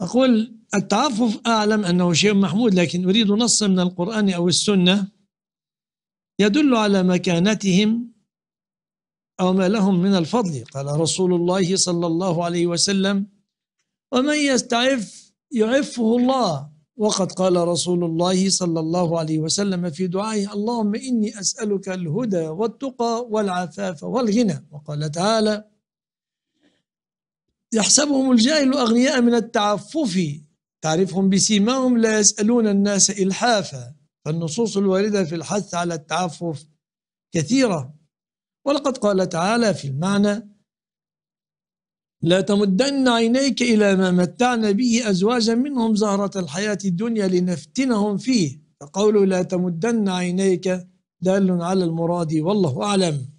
أقول التعفف أعلم أنه شيء محمود لكن أريد نص من القرآن أو السنة يدل على مكانتهم أو ما لهم من الفضل قال رسول الله صلى الله عليه وسلم ومن يستعف يعفه الله وقد قال رسول الله صلى الله عليه وسلم في دعائه اللهم إني أسألك الهدى والتقى والعفاف والغنى وقال تعالى يحسبهم الجاهل أغنياء من التعفف تعرفهم بسيماهم لا يسألون الناس إلحافا فالنصوص الواردة في الحث على التعفف كثيرة ولقد قال تعالى في المعنى لا تمدن عينيك إلى ما متعنا به أزواجا منهم زهرة الحياة الدنيا لنفتنهم فيه فقول لا تمدن عينيك دال على المراد والله أعلم